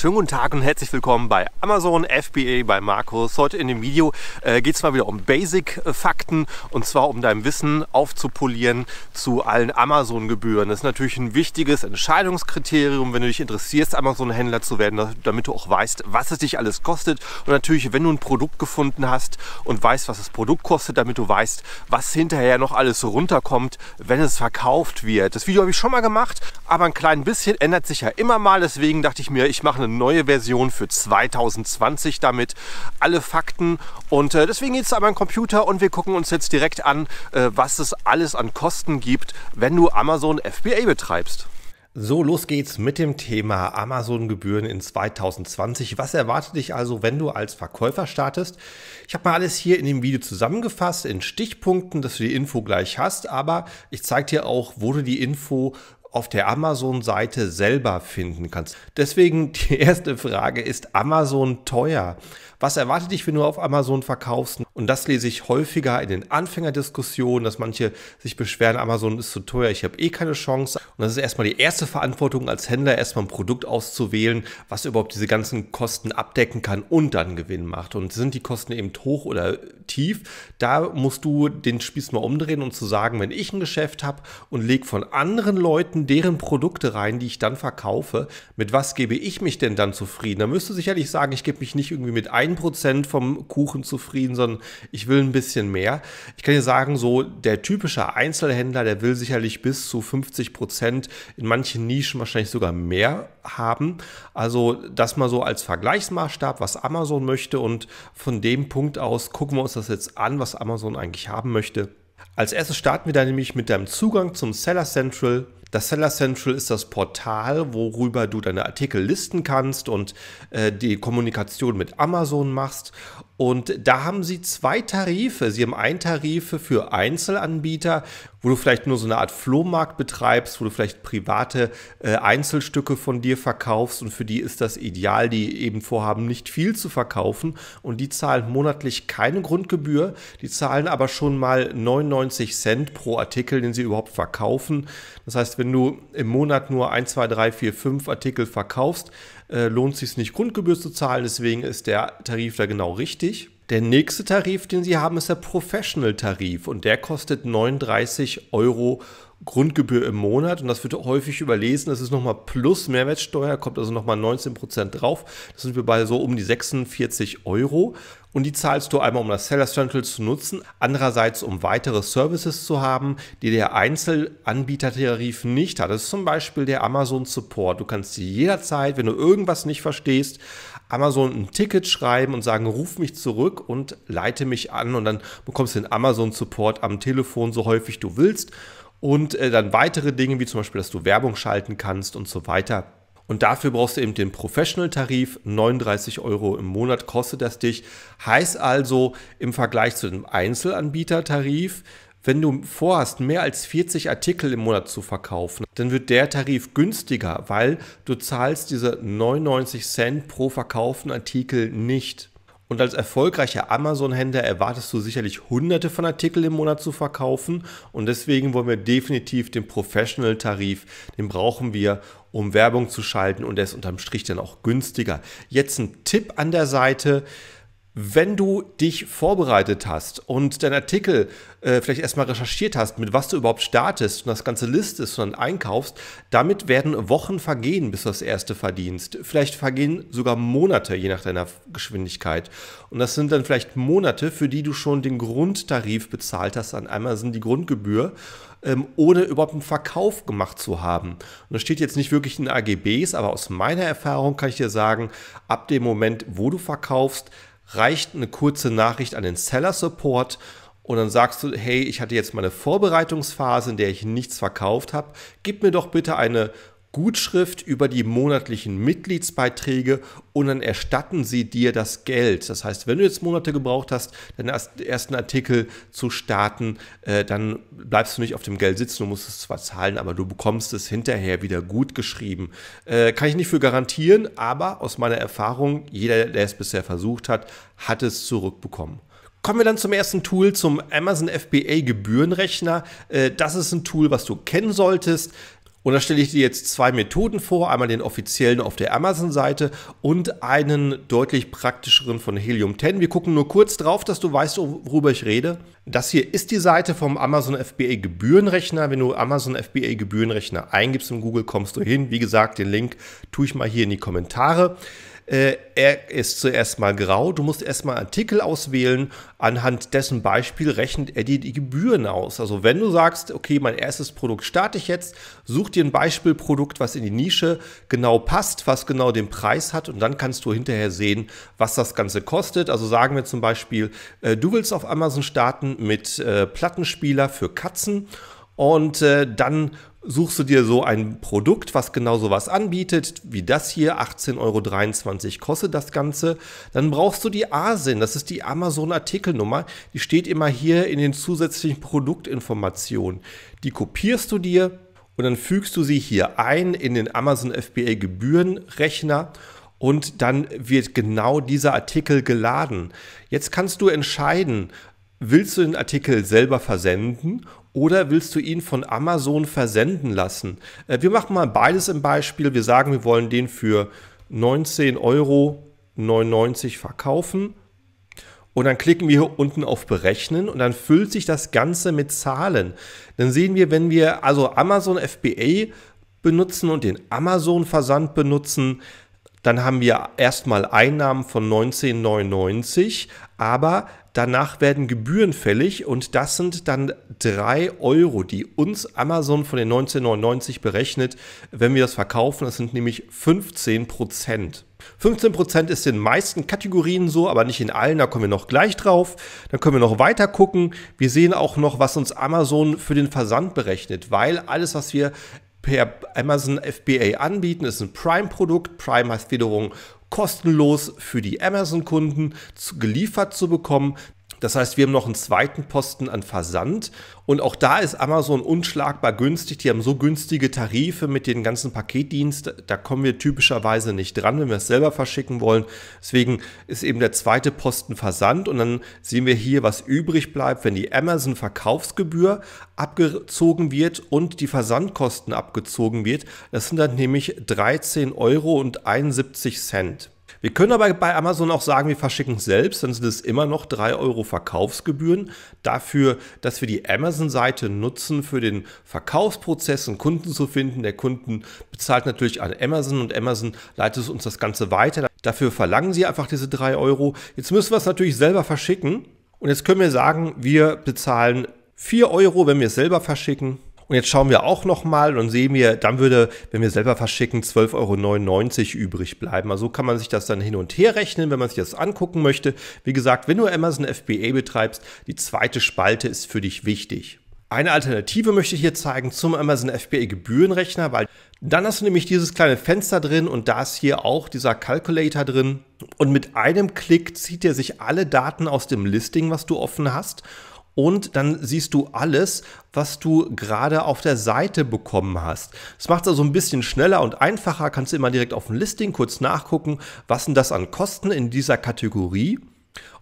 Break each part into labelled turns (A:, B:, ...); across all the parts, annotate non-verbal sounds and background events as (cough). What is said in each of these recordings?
A: Schönen guten Tag und herzlich willkommen bei Amazon FBA bei Markus. Heute in dem Video äh, geht es mal wieder um Basic-Fakten und zwar um dein Wissen aufzupolieren zu allen Amazon-Gebühren. Das ist natürlich ein wichtiges Entscheidungskriterium, wenn du dich interessierst, Amazon-Händler zu werden, damit du auch weißt, was es dich alles kostet. Und natürlich, wenn du ein Produkt gefunden hast und weißt, was das Produkt kostet, damit du weißt, was hinterher noch alles runterkommt, wenn es verkauft wird. Das Video habe ich schon mal gemacht, aber ein klein bisschen ändert sich ja immer mal. Deswegen dachte ich mir, ich mache eine neue Version für 2020 damit. Alle Fakten und äh, deswegen geht es an meinen Computer und wir gucken uns jetzt direkt an, äh, was es alles an Kosten gibt, wenn du Amazon FBA betreibst. So, los geht's mit dem Thema Amazon-Gebühren in 2020. Was erwartet dich also, wenn du als Verkäufer startest? Ich habe mal alles hier in dem Video zusammengefasst, in Stichpunkten, dass du die Info gleich hast, aber ich zeige dir auch, wo du die Info auf der Amazon-Seite selber finden kannst. Deswegen (laughs) die erste Frage, ist Amazon teuer? Was erwartet dich, wenn du auf Amazon verkaufst? Und das lese ich häufiger in den Anfängerdiskussionen, dass manche sich beschweren, Amazon ist zu teuer, ich habe eh keine Chance. Und das ist erstmal die erste Verantwortung als Händler, erstmal ein Produkt auszuwählen, was überhaupt diese ganzen Kosten abdecken kann und dann Gewinn macht. Und sind die Kosten eben hoch oder fiktiv. Da musst du den Spieß mal umdrehen und zu sagen, wenn ich ein Geschäft habe und lege von anderen Leuten deren Produkte rein, die ich dann verkaufe, mit was gebe ich mich denn dann zufrieden? Da müsstest du sicherlich sagen, ich gebe mich nicht irgendwie mit 1% vom Kuchen zufrieden, sondern ich will ein bisschen mehr. Ich kann dir sagen, so der typische Einzelhändler, der will sicherlich bis zu 50%, in manchen Nischen wahrscheinlich sogar mehr haben. Also das mal so als Vergleichsmaßstab, was Amazon möchte und von dem Punkt aus gucken wir uns das das jetzt an, was Amazon eigentlich haben möchte. Als erstes starten wir dann nämlich mit deinem Zugang zum Seller Central. Das Seller Central ist das Portal, worüber du deine Artikel listen kannst und äh, die Kommunikation mit Amazon machst. Und da haben sie zwei Tarife. Sie haben einen Tarife für Einzelanbieter wo du vielleicht nur so eine Art Flohmarkt betreibst, wo du vielleicht private äh, Einzelstücke von dir verkaufst und für die ist das ideal, die eben vorhaben, nicht viel zu verkaufen und die zahlen monatlich keine Grundgebühr, die zahlen aber schon mal 99 Cent pro Artikel, den sie überhaupt verkaufen. Das heißt, wenn du im Monat nur 1, 2, 3, 4, 5 Artikel verkaufst, äh, lohnt es sich nicht Grundgebühr zu zahlen, deswegen ist der Tarif da genau richtig. Der nächste Tarif, den Sie haben, ist der Professional-Tarif und der kostet 39 Euro Grundgebühr im Monat und das wird häufig überlesen. Das ist nochmal plus Mehrwertsteuer, kommt also nochmal 19% Prozent drauf. Das sind wir bei so um die 46 Euro. Und die zahlst du einmal, um das Seller Central zu nutzen, andererseits, um weitere Services zu haben, die der Einzelanbietertarif nicht hat. Das ist zum Beispiel der Amazon Support. Du kannst jederzeit, wenn du irgendwas nicht verstehst, Amazon ein Ticket schreiben und sagen, ruf mich zurück und leite mich an. Und dann bekommst du den Amazon Support am Telefon so häufig du willst. Und äh, dann weitere Dinge, wie zum Beispiel, dass du Werbung schalten kannst und so weiter. Und dafür brauchst du eben den Professional-Tarif. 39 Euro im Monat kostet das dich. Heißt also im Vergleich zu dem Einzelanbieter-Tarif, wenn du vorhast, mehr als 40 Artikel im Monat zu verkaufen, dann wird der Tarif günstiger, weil du zahlst diese 99 Cent pro verkauften Artikel nicht. Und als erfolgreicher Amazon-Händler erwartest du sicherlich hunderte von Artikeln im Monat zu verkaufen. Und deswegen wollen wir definitiv den Professional-Tarif, den brauchen wir, um Werbung zu schalten. Und der ist unterm Strich dann auch günstiger. Jetzt ein Tipp an der Seite. Wenn du dich vorbereitet hast und deinen Artikel äh, vielleicht erstmal recherchiert hast, mit was du überhaupt startest und das ganze listest und dann einkaufst, damit werden Wochen vergehen, bis du das erste verdienst. Vielleicht vergehen sogar Monate, je nach deiner Geschwindigkeit. Und das sind dann vielleicht Monate, für die du schon den Grundtarif bezahlt hast, an Amazon die Grundgebühr ähm, ohne überhaupt einen Verkauf gemacht zu haben. Und das steht jetzt nicht wirklich in AGBs, aber aus meiner Erfahrung kann ich dir sagen, ab dem Moment, wo du verkaufst, reicht eine kurze Nachricht an den Seller Support und dann sagst du, hey, ich hatte jetzt meine Vorbereitungsphase, in der ich nichts verkauft habe, gib mir doch bitte eine Gutschrift über die monatlichen Mitgliedsbeiträge und dann erstatten sie dir das Geld. Das heißt, wenn du jetzt Monate gebraucht hast, deinen ersten Artikel zu starten, äh, dann bleibst du nicht auf dem Geld sitzen, du musst es zwar zahlen, aber du bekommst es hinterher wieder gut geschrieben. Äh, kann ich nicht für garantieren, aber aus meiner Erfahrung, jeder, der es bisher versucht hat, hat es zurückbekommen. Kommen wir dann zum ersten Tool, zum Amazon FBA Gebührenrechner. Äh, das ist ein Tool, was du kennen solltest. Und da stelle ich dir jetzt zwei Methoden vor, einmal den offiziellen auf der Amazon-Seite und einen deutlich praktischeren von Helium 10. Wir gucken nur kurz drauf, dass du weißt, worüber ich rede. Das hier ist die Seite vom Amazon FBA Gebührenrechner. Wenn du Amazon FBA Gebührenrechner eingibst im Google, kommst du hin. Wie gesagt, den Link tue ich mal hier in die Kommentare. Äh, er ist zuerst mal grau. Du musst erst mal Artikel auswählen. Anhand dessen Beispiel rechnet er dir die Gebühren aus. Also wenn du sagst, okay, mein erstes Produkt starte ich jetzt, such dir ein Beispielprodukt, was in die Nische genau passt, was genau den Preis hat und dann kannst du hinterher sehen, was das Ganze kostet. Also sagen wir zum Beispiel, äh, du willst auf Amazon starten mit äh, Plattenspieler für Katzen und äh, dann suchst du dir so ein Produkt, was genau sowas anbietet, wie das hier, 18,23 Euro kostet das Ganze, dann brauchst du die ASIN, das ist die Amazon-Artikelnummer, die steht immer hier in den zusätzlichen Produktinformationen. Die kopierst du dir und dann fügst du sie hier ein in den Amazon FBA Gebührenrechner und dann wird genau dieser Artikel geladen. Jetzt kannst du entscheiden, willst du den Artikel selber versenden oder willst du ihn von Amazon versenden lassen? Äh, wir machen mal beides im Beispiel. Wir sagen, wir wollen den für 19,99 Euro verkaufen. Und dann klicken wir hier unten auf Berechnen und dann füllt sich das Ganze mit Zahlen. Dann sehen wir, wenn wir also Amazon FBA benutzen und den Amazon-Versand benutzen, dann haben wir erstmal Einnahmen von 19,99, aber Danach werden Gebühren fällig und das sind dann 3 Euro, die uns Amazon von den 19,99 berechnet, wenn wir das verkaufen. Das sind nämlich 15 Prozent. 15% ist in den meisten Kategorien so, aber nicht in allen, da kommen wir noch gleich drauf. Dann können wir noch weiter gucken. Wir sehen auch noch, was uns Amazon für den Versand berechnet, weil alles, was wir per Amazon FBA anbieten, ist ein Prime-Produkt. Prime heißt wiederum kostenlos für die Amazon-Kunden geliefert zu bekommen. Das heißt, wir haben noch einen zweiten Posten an Versand. Und auch da ist Amazon unschlagbar günstig. Die haben so günstige Tarife mit den ganzen Paketdiensten. Da kommen wir typischerweise nicht dran, wenn wir es selber verschicken wollen. Deswegen ist eben der zweite Posten Versand. Und dann sehen wir hier, was übrig bleibt, wenn die Amazon-Verkaufsgebühr abgezogen wird und die Versandkosten abgezogen wird. Das sind dann nämlich 13,71 Euro wir können aber bei Amazon auch sagen, wir verschicken es selbst, dann sind es immer noch 3 Euro Verkaufsgebühren dafür, dass wir die Amazon-Seite nutzen für den Verkaufsprozess, einen Kunden zu finden. Der Kunden bezahlt natürlich an Amazon und Amazon leitet uns das Ganze weiter. Dafür verlangen sie einfach diese 3 Euro. Jetzt müssen wir es natürlich selber verschicken und jetzt können wir sagen, wir bezahlen 4 Euro, wenn wir es selber verschicken und jetzt schauen wir auch nochmal und sehen wir, dann würde, wenn wir selber verschicken, 12,99 Euro übrig bleiben. Also kann man sich das dann hin und her rechnen, wenn man sich das angucken möchte. Wie gesagt, wenn du Amazon FBA betreibst, die zweite Spalte ist für dich wichtig. Eine Alternative möchte ich hier zeigen zum Amazon FBA Gebührenrechner, weil dann hast du nämlich dieses kleine Fenster drin und da ist hier auch dieser Calculator drin. Und mit einem Klick zieht er sich alle Daten aus dem Listing, was du offen hast und dann siehst du alles, was du gerade auf der Seite bekommen hast. Das macht es also ein bisschen schneller und einfacher, kannst du immer direkt auf dem Listing kurz nachgucken, was sind das an Kosten in dieser Kategorie.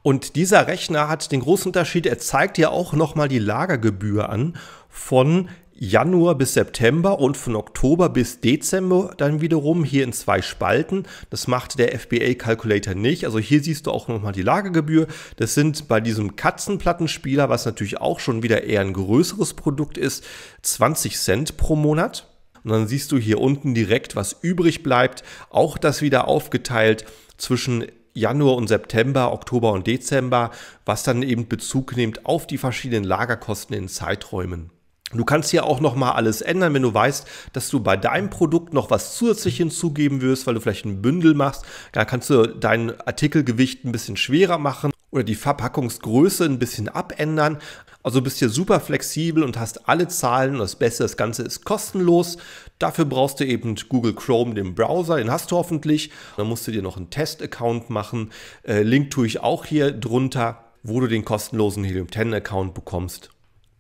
A: Und dieser Rechner hat den großen Unterschied, er zeigt dir auch nochmal die Lagergebühr an von Januar bis September und von Oktober bis Dezember dann wiederum hier in zwei Spalten. Das macht der FBA Calculator nicht. Also hier siehst du auch nochmal die Lagergebühr. Das sind bei diesem Katzenplattenspieler, was natürlich auch schon wieder eher ein größeres Produkt ist, 20 Cent pro Monat. Und dann siehst du hier unten direkt, was übrig bleibt. Auch das wieder aufgeteilt zwischen Januar und September, Oktober und Dezember, was dann eben Bezug nimmt auf die verschiedenen Lagerkosten in Zeiträumen. Du kannst hier auch nochmal alles ändern, wenn du weißt, dass du bei deinem Produkt noch was zusätzlich hinzugeben wirst, weil du vielleicht ein Bündel machst. Da kannst du dein Artikelgewicht ein bisschen schwerer machen oder die Verpackungsgröße ein bisschen abändern. Also bist hier super flexibel und hast alle Zahlen und das Beste, das Ganze ist kostenlos. Dafür brauchst du eben Google Chrome, den Browser, den hast du hoffentlich. Dann musst du dir noch einen Test-Account machen. Äh, Link tue ich auch hier drunter, wo du den kostenlosen Helium 10 Account bekommst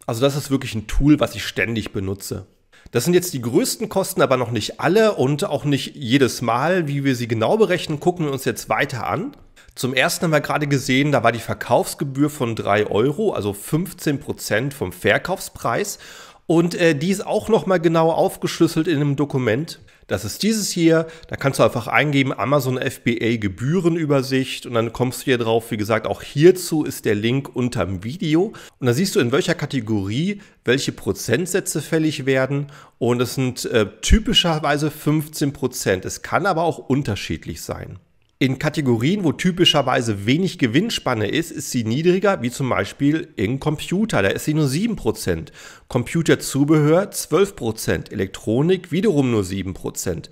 A: also das ist wirklich ein Tool, was ich ständig benutze. Das sind jetzt die größten Kosten, aber noch nicht alle und auch nicht jedes Mal, wie wir sie genau berechnen, gucken wir uns jetzt weiter an. Zum ersten haben wir gerade gesehen, da war die Verkaufsgebühr von 3 Euro, also 15% Prozent vom Verkaufspreis. Und äh, die ist auch nochmal genau aufgeschlüsselt in einem Dokument. Das ist dieses hier. Da kannst du einfach eingeben Amazon FBA Gebührenübersicht und dann kommst du hier drauf. Wie gesagt, auch hierzu ist der Link unterm Video. Und da siehst du in welcher Kategorie welche Prozentsätze fällig werden. Und es sind äh, typischerweise 15 Prozent. Es kann aber auch unterschiedlich sein. In Kategorien, wo typischerweise wenig Gewinnspanne ist, ist sie niedriger, wie zum Beispiel in Computer. Da ist sie nur 7%. Computerzubehör 12%. Elektronik wiederum nur 7%.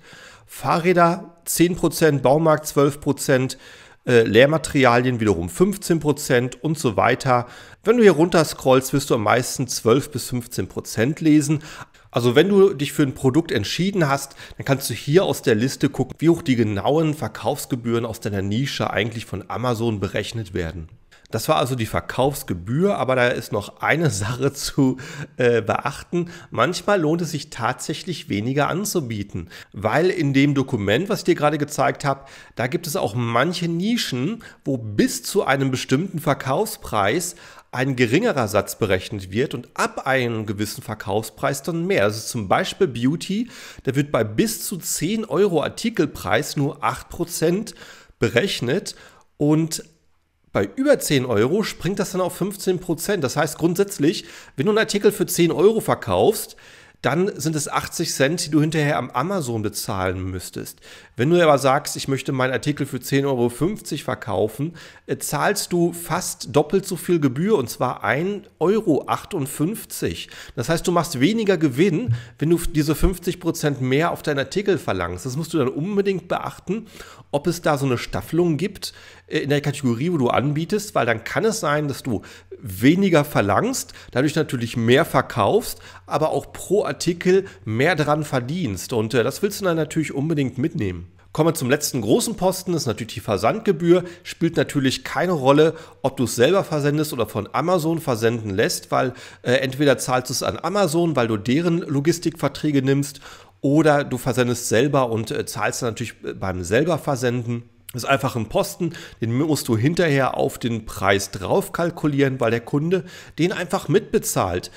A: Fahrräder 10%, Baumarkt 12%. Äh, Lehrmaterialien wiederum 15% und so weiter. Wenn du hier runter scrollst, wirst du am meisten 12 bis 15% lesen. Also wenn du dich für ein Produkt entschieden hast, dann kannst du hier aus der Liste gucken, wie hoch die genauen Verkaufsgebühren aus deiner Nische eigentlich von Amazon berechnet werden. Das war also die Verkaufsgebühr, aber da ist noch eine (laughs) Sache zu äh, beachten. Manchmal lohnt es sich tatsächlich weniger anzubieten, weil in dem Dokument, was ich dir gerade gezeigt habe, da gibt es auch manche Nischen, wo bis zu einem bestimmten Verkaufspreis ein geringerer Satz berechnet wird und ab einem gewissen Verkaufspreis dann mehr. Also zum Beispiel Beauty, da wird bei bis zu 10 Euro Artikelpreis nur 8% berechnet und bei über 10 Euro springt das dann auf 15%. Das heißt grundsätzlich, wenn du einen Artikel für 10 Euro verkaufst, dann sind es 80 Cent, die du hinterher am Amazon bezahlen müsstest. Wenn du aber sagst, ich möchte meinen Artikel für 10,50 Euro verkaufen, äh, zahlst du fast doppelt so viel Gebühr und zwar 1,58 Euro. Das heißt, du machst weniger Gewinn, wenn du diese 50% Prozent mehr auf deinen Artikel verlangst. Das musst du dann unbedingt beachten, ob es da so eine Staffelung gibt äh, in der Kategorie, wo du anbietest, weil dann kann es sein, dass du weniger verlangst, dadurch natürlich mehr verkaufst, aber auch pro Artikel mehr dran verdienst. Und äh, das willst du dann natürlich unbedingt mitnehmen. Kommen wir zum letzten großen Posten, das ist natürlich die Versandgebühr. Spielt natürlich keine Rolle, ob du es selber versendest oder von Amazon versenden lässt, weil äh, entweder zahlst du es an Amazon, weil du deren Logistikverträge nimmst, oder du versendest selber und äh, zahlst natürlich äh, beim selber Versenden. Das ist einfach ein Posten, den musst du hinterher auf den Preis drauf kalkulieren, weil der Kunde den einfach mitbezahlt.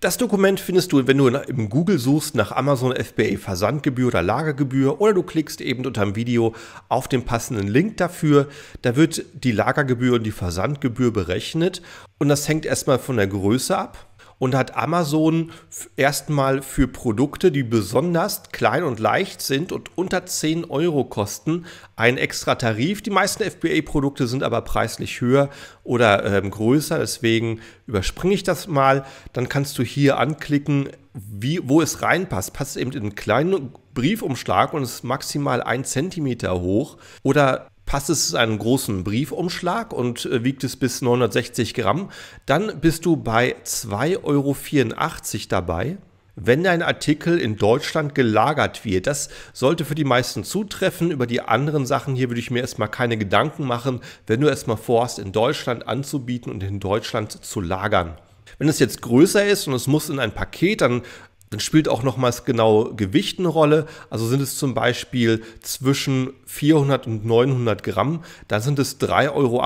A: Das Dokument findest du, wenn du im Google suchst nach Amazon FBA Versandgebühr oder Lagergebühr oder du klickst eben unter dem Video auf den passenden Link dafür. Da wird die Lagergebühr und die Versandgebühr berechnet und das hängt erstmal von der Größe ab und hat Amazon erstmal für Produkte, die besonders klein und leicht sind und unter 10 Euro kosten, einen extra Tarif. Die meisten FBA-Produkte sind aber preislich höher oder ähm, größer, deswegen überspringe ich das mal. Dann kannst du hier anklicken, wie, wo es reinpasst. Passt eben in einen kleinen Briefumschlag und ist maximal ein Zentimeter hoch oder passt es einen großen Briefumschlag und äh, wiegt es bis 960 Gramm, dann bist du bei 2,84 Euro dabei. Wenn dein Artikel in Deutschland gelagert wird, das sollte für die meisten zutreffen. Über die anderen Sachen hier würde ich mir erstmal keine Gedanken machen, wenn du erstmal vorhast, in Deutschland anzubieten und in Deutschland zu lagern. Wenn es jetzt größer ist und es muss in ein Paket, dann dann spielt auch nochmals genau Gewicht eine Rolle. Also sind es zum Beispiel zwischen 400 und 900 Gramm, dann sind es 3,58 Euro.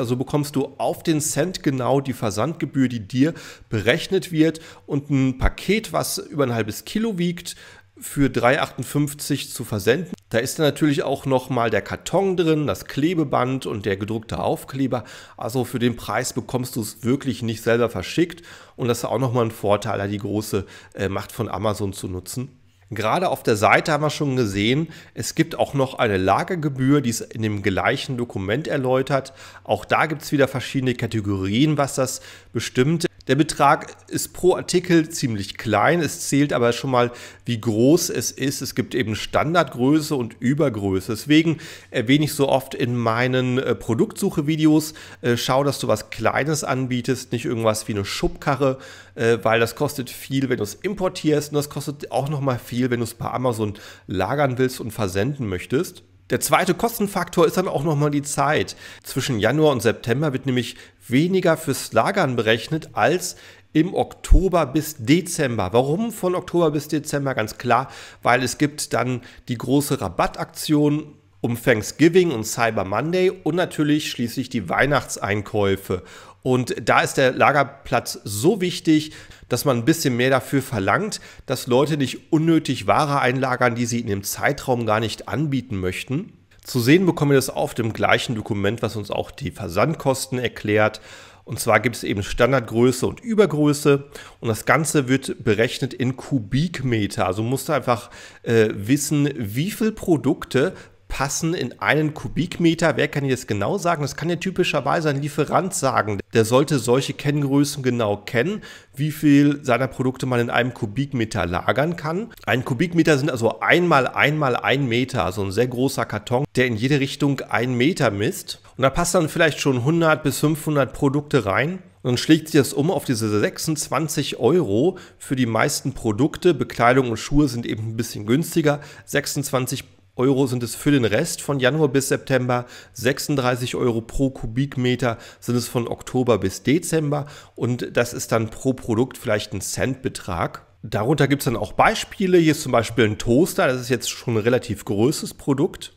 A: Also bekommst du auf den Cent genau die Versandgebühr, die dir berechnet wird. Und ein Paket, was über ein halbes Kilo wiegt, für 3,58 zu versenden. Da ist natürlich auch nochmal der Karton drin, das Klebeband und der gedruckte Aufkleber. Also für den Preis bekommst du es wirklich nicht selber verschickt. Und das ist auch nochmal ein Vorteil, die große äh, Macht von Amazon zu nutzen. Gerade auf der Seite haben wir schon gesehen, es gibt auch noch eine Lagergebühr, die es in dem gleichen Dokument erläutert. Auch da gibt es wieder verschiedene Kategorien, was das bestimmt. Der Betrag ist pro Artikel ziemlich klein, es zählt aber schon mal, wie groß es ist. Es gibt eben Standardgröße und Übergröße. Deswegen erwähne ich so oft in meinen äh, Produktsuche-Videos, äh, schau, dass du was Kleines anbietest, nicht irgendwas wie eine Schubkarre, äh, weil das kostet viel, wenn du es importierst und das kostet auch nochmal viel, wenn du es bei Amazon lagern willst und versenden möchtest. Der zweite Kostenfaktor ist dann auch nochmal die Zeit. Zwischen Januar und September wird nämlich weniger fürs Lagern berechnet als im Oktober bis Dezember. Warum von Oktober bis Dezember? Ganz klar, weil es gibt dann die große Rabattaktion um Thanksgiving und Cyber Monday und natürlich schließlich die Weihnachtseinkäufe. Und da ist der Lagerplatz so wichtig, dass man ein bisschen mehr dafür verlangt, dass Leute nicht unnötig Ware einlagern, die sie in dem Zeitraum gar nicht anbieten möchten. Zu sehen bekommen wir das auf dem gleichen Dokument, was uns auch die Versandkosten erklärt. Und zwar gibt es eben Standardgröße und Übergröße. Und das Ganze wird berechnet in Kubikmeter. Also musst du einfach äh, wissen, wie viele Produkte passen in einen Kubikmeter. Wer kann dir das genau sagen? Das kann ja typischerweise ein Lieferant sagen. Der sollte solche Kenngrößen genau kennen, wie viel seiner Produkte man in einem Kubikmeter lagern kann. Ein Kubikmeter sind also einmal einmal ein Meter, also ein sehr großer Karton, der in jede Richtung ein Meter misst. Und da passt dann vielleicht schon 100 bis 500 Produkte rein. Und dann schlägt sich das um auf diese 26 Euro für die meisten Produkte. Bekleidung und Schuhe sind eben ein bisschen günstiger. 26 Euro Euro sind es für den Rest von Januar bis September, 36 Euro pro Kubikmeter sind es von Oktober bis Dezember und das ist dann pro Produkt vielleicht ein Centbetrag. Darunter gibt es dann auch Beispiele. Hier ist zum Beispiel ein Toaster, das ist jetzt schon ein relativ großes Produkt.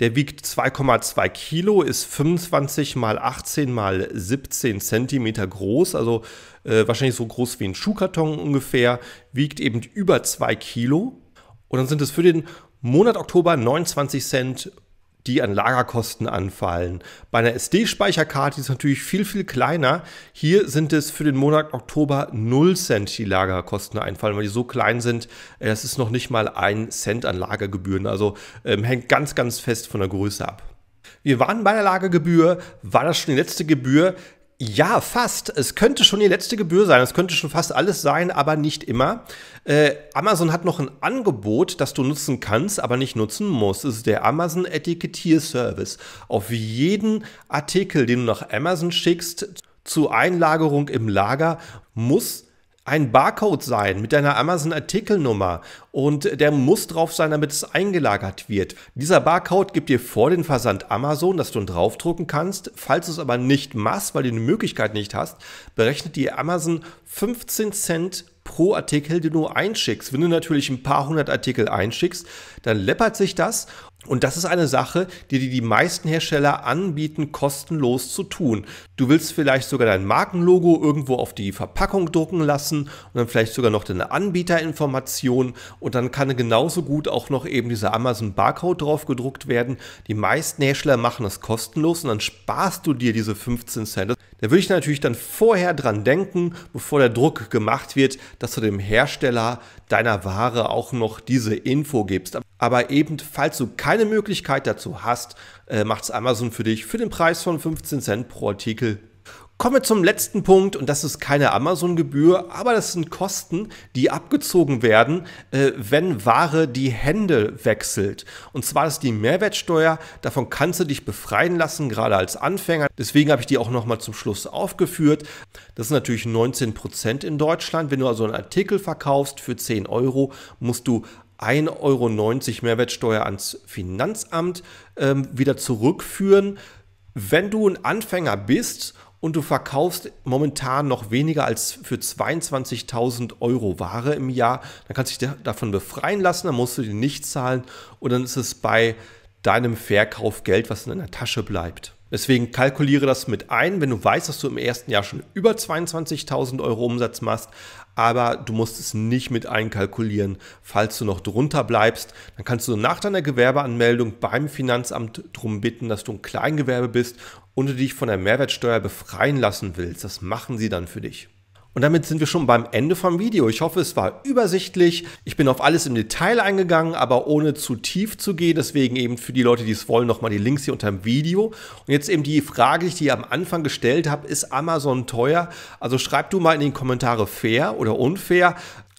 A: Der wiegt 2,2 Kilo, ist 25 mal 18 mal 17 Zentimeter groß, also äh, wahrscheinlich so groß wie ein Schuhkarton ungefähr, wiegt eben über 2 Kilo. Und dann sind es für den Monat Oktober 29 Cent, die an Lagerkosten anfallen. Bei einer SD-Speicherkarte ist es natürlich viel, viel kleiner. Hier sind es für den Monat Oktober 0 Cent, die Lagerkosten einfallen, weil die so klein sind. Das ist noch nicht mal ein Cent an Lagergebühren. Also ähm, hängt ganz, ganz fest von der Größe ab. Wir waren bei der Lagergebühr, war das schon die letzte Gebühr? Ja, fast. Es könnte schon die letzte Gebühr sein. Es könnte schon fast alles sein, aber nicht immer. Äh, Amazon hat noch ein Angebot, das du nutzen kannst, aber nicht nutzen musst. Es ist der Amazon Etikettier Service. Auf jeden Artikel, den du nach Amazon schickst, zur Einlagerung im Lager, muss ein Barcode sein mit deiner Amazon-Artikelnummer und der muss drauf sein, damit es eingelagert wird. Dieser Barcode gibt dir vor den Versand Amazon, dass du ihn draufdrucken kannst. Falls du es aber nicht machst, weil du die Möglichkeit nicht hast, berechnet dir Amazon 15 Cent pro Artikel, den du einschickst. Wenn du natürlich ein paar hundert Artikel einschickst, dann läppert sich das und das ist eine Sache, die dir die meisten Hersteller anbieten, kostenlos zu tun. Du willst vielleicht sogar dein Markenlogo irgendwo auf die Verpackung drucken lassen und dann vielleicht sogar noch deine Anbieterinformation und dann kann genauso gut auch noch eben dieser Amazon Barcode drauf gedruckt werden. Die meisten Hersteller machen das kostenlos und dann sparst du dir diese 15 Cent. Da würde ich natürlich dann vorher dran denken, bevor der Druck gemacht wird, dass du dem Hersteller deiner Ware auch noch diese Info gibst. Aber eben, falls du keine Möglichkeit dazu hast, äh, es Amazon für dich für den Preis von 15 Cent pro Artikel Kommen wir zum letzten Punkt und das ist keine Amazon-Gebühr, aber das sind Kosten, die abgezogen werden, äh, wenn Ware die Hände wechselt. Und zwar ist die Mehrwertsteuer, davon kannst du dich befreien lassen, gerade als Anfänger. Deswegen habe ich die auch nochmal zum Schluss aufgeführt. Das sind natürlich 19% Prozent in Deutschland. Wenn du also einen Artikel verkaufst für 10 Euro, musst du 1,90 Euro Mehrwertsteuer ans Finanzamt ähm, wieder zurückführen. Wenn du ein Anfänger bist und du verkaufst momentan noch weniger als für 22.000 Euro Ware im Jahr, dann kannst du dich davon befreien lassen, dann musst du die nicht zahlen und dann ist es bei deinem Verkauf Geld, was in deiner Tasche bleibt. Deswegen kalkuliere das mit ein, wenn du weißt, dass du im ersten Jahr schon über 22.000 Euro Umsatz machst, aber du musst es nicht mit einkalkulieren. Falls du noch drunter bleibst, dann kannst du nach deiner Gewerbeanmeldung beim Finanzamt darum bitten, dass du ein Kleingewerbe bist und du dich von der Mehrwertsteuer befreien lassen willst. Das machen sie dann für dich. Und damit sind wir schon beim Ende vom Video. Ich hoffe, es war übersichtlich. Ich bin auf alles im Detail eingegangen, aber ohne zu tief zu gehen. Deswegen eben für die Leute, die es wollen, nochmal die Links hier unter dem Video. Und jetzt eben die Frage, die ich dir am Anfang gestellt habe, ist Amazon teuer? Also schreib du mal in die Kommentare fair oder unfair.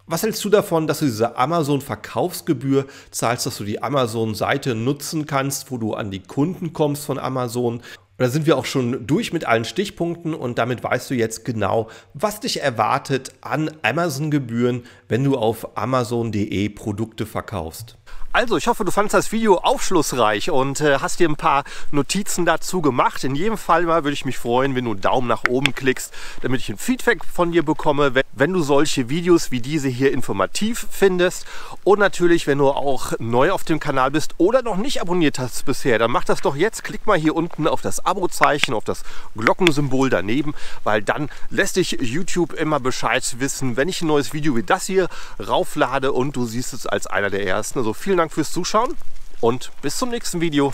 A: Was hältst du davon, dass du diese Amazon-Verkaufsgebühr zahlst, dass du die Amazon-Seite nutzen kannst, wo du an die Kunden kommst von Amazon da sind wir auch schon durch mit allen Stichpunkten und damit weißt du jetzt genau, was dich erwartet an Amazon-Gebühren, wenn du auf amazon.de Produkte verkaufst. Also, ich hoffe, du fandest das Video aufschlussreich und äh, hast dir ein paar Notizen dazu gemacht. In jedem Fall mal würde ich mich freuen, wenn du einen Daumen nach oben klickst, damit ich ein Feedback von dir bekomme, wenn, wenn du solche Videos wie diese hier informativ findest. Und natürlich, wenn du auch neu auf dem Kanal bist oder noch nicht abonniert hast bisher, dann mach das doch jetzt. Klick mal hier unten auf das Abo-Zeichen, auf das Glockensymbol daneben, weil dann lässt dich YouTube immer Bescheid wissen, wenn ich ein neues Video wie das hier rauflade und du siehst es als einer der ersten. Also vielen Dank Dank fürs Zuschauen und bis zum nächsten Video.